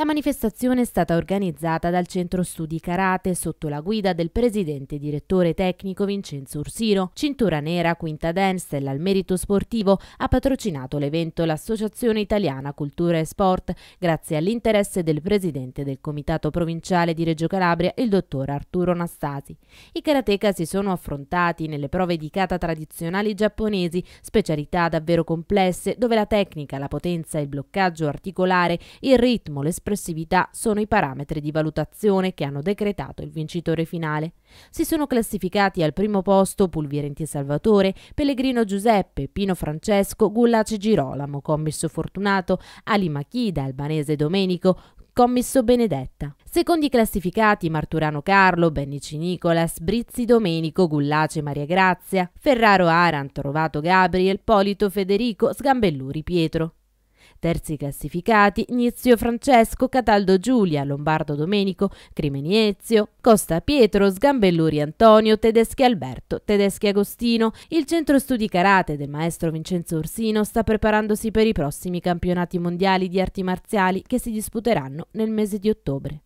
La manifestazione è stata organizzata dal Centro Studi Karate sotto la guida del presidente e direttore tecnico Vincenzo Ursino. Cintura Nera Quinta Denstel al merito sportivo ha patrocinato l'evento l'Associazione Italiana Cultura e Sport grazie all'interesse del presidente del Comitato Provinciale di Reggio Calabria, il dottor Arturo Nastasi. I karateka si sono affrontati nelle prove di kata tradizionali giapponesi, specialità davvero complesse dove la tecnica, la potenza, il bloccaggio articolare, il ritmo, l'espressione espressività sono i parametri di valutazione che hanno decretato il vincitore finale. Si sono classificati al primo posto Pulvirenti e Salvatore, Pellegrino Giuseppe, Pino Francesco, Gullaci Girolamo, Commisso Fortunato, Ali Machida, Albanese Domenico, Commisso Benedetta. Secondi classificati Marturano Carlo, Bennici Nicolas, Brizzi Domenico, Gullace Maria Grazia, Ferraro Aran, Trovato Gabriel, Polito Federico, Sgambelluri Pietro. Terzi classificati Nizio Francesco, Cataldo Giulia, Lombardo Domenico, Crimeniezio, Costa Pietro, Sgambelluri Antonio, Tedeschi Alberto, Tedeschi Agostino. Il centro studi karate del maestro Vincenzo Orsino sta preparandosi per i prossimi campionati mondiali di arti marziali che si disputeranno nel mese di ottobre.